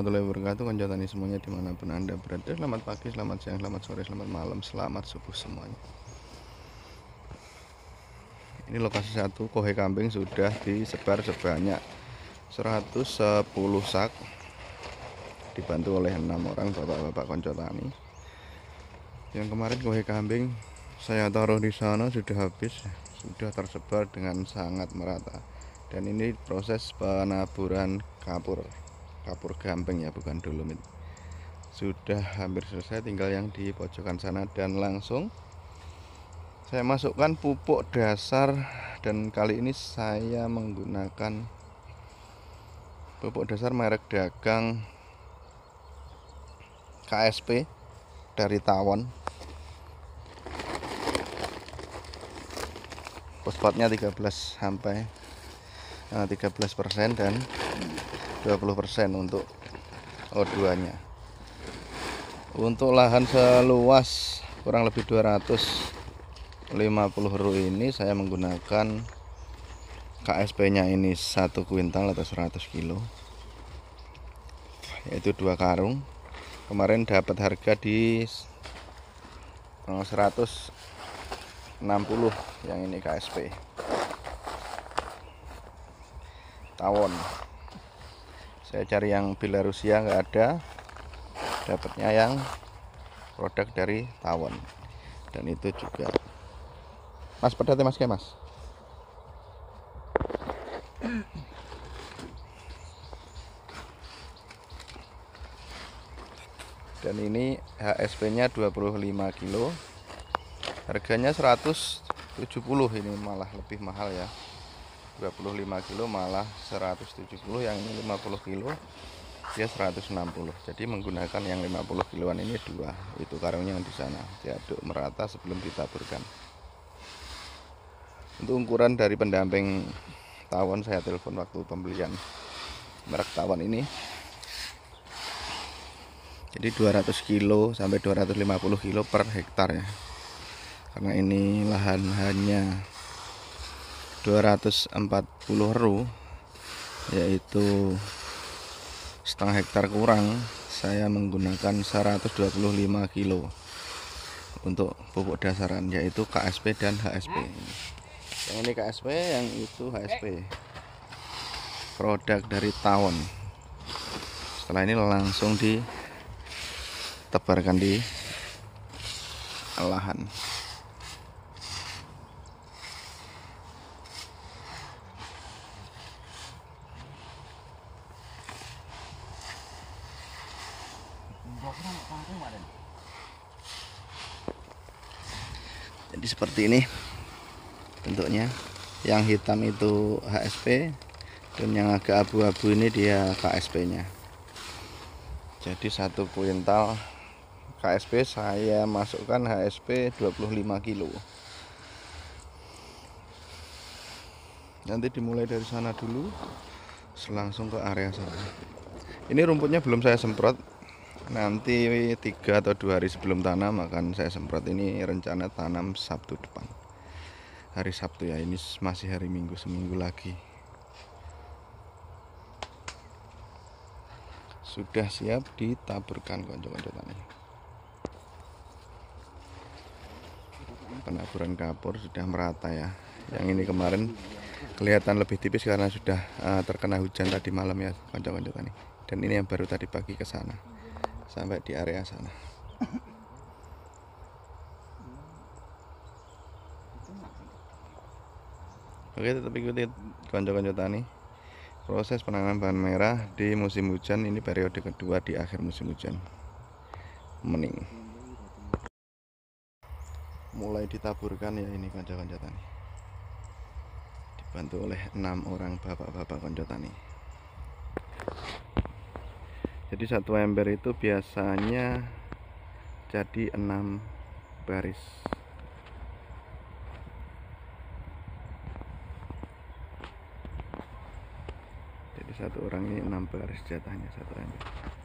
warahmatullahi wabarakatuh Konjotani semuanya dimanapun anda berada Selamat pagi, selamat siang, selamat sore, selamat malam Selamat subuh semuanya Ini lokasi satu Kohe kambing sudah disebar sebanyak 110 sak Dibantu oleh enam orang bapak-bapak konjotani Yang kemarin kohe kambing Saya taruh di sana sudah habis Sudah tersebar dengan sangat merata dan ini proses penaburan kapur kapur gamping ya bukan dolomit sudah hampir selesai tinggal yang di pojokan sana dan langsung saya masukkan pupuk dasar dan kali ini saya menggunakan pupuk dasar merek dagang KSP dari Tawon pospatnya 13 sampai 13 eh, persen dan 20% untuk O2 nya untuk lahan seluas kurang lebih 250 ru ini saya menggunakan KSP nya ini satu kuintal atau 100 kilo yaitu dua karung kemarin dapat harga di 160 eh, yang ini KSP tawon saya cari yang Belarusia nggak ada dapatnya yang produk dari Tawon dan itu juga Mas ya Mas kayak Mas dan ini HSP nya 25 kilo harganya 170 ini malah lebih mahal ya 25 kilo malah 170 yang ini 50 kilo dia 160 jadi menggunakan yang 50 kiloan ini dua itu karungnya yang di sana diaduk merata sebelum ditaburkan untuk ukuran dari pendamping tawon saya telepon waktu pembelian merek tawon ini jadi 200 kilo sampai 250 kilo per hektar ya karena ini lahan hanya 240 ru yaitu setengah hektar kurang saya menggunakan 125 kilo untuk pupuk dasaran yaitu KSP dan HSP yang ini KSP yang itu HSP produk dari tawon setelah ini langsung ditebarkan di lahan jadi seperti ini bentuknya yang hitam itu HSP dan yang agak abu-abu ini dia KSP nya jadi satu kuintal KSP saya masukkan HSP 25 kilo nanti dimulai dari sana dulu langsung ke area sana ini rumputnya belum saya semprot nanti tiga atau dua hari sebelum tanam akan saya semprot ini rencana tanam Sabtu depan hari Sabtu ya ini masih hari Minggu seminggu lagi sudah siap ditaburkan konco-konco tani penaburan kapur sudah merata ya yang ini kemarin kelihatan lebih tipis karena sudah eh, terkena hujan tadi malam ya konco-konco tani dan ini yang baru tadi pagi ke sana sampai di area sana Oke tetap ikuti konco-konco tani Proses penanganan bahan merah di musim hujan Ini periode kedua di akhir musim hujan Mening Mulai ditaburkan ya ini konco-konco tani Dibantu oleh enam orang bapak-bapak konco tani jadi satu ember itu biasanya jadi enam baris jadi satu orang ini enam baris jatahnya satu ember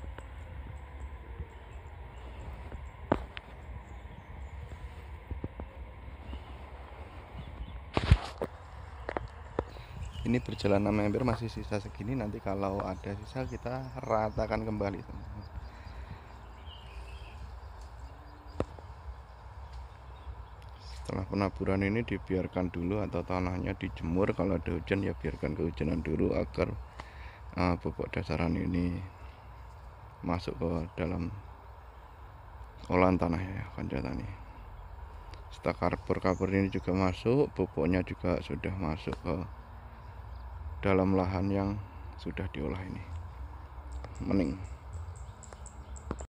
ini berjalan perjalanan ember masih sisa segini nanti kalau ada sisa kita ratakan kembali teman-teman setelah penaburan ini dibiarkan dulu atau tanahnya dijemur kalau ada hujan ya biarkan kehujanan dulu agar uh, pupuk dasaran ini masuk ke dalam olahan tanah ya kanja tani setelah karbur kabur ini juga masuk pupuknya juga sudah masuk ke dalam lahan yang sudah diolah ini. Mening.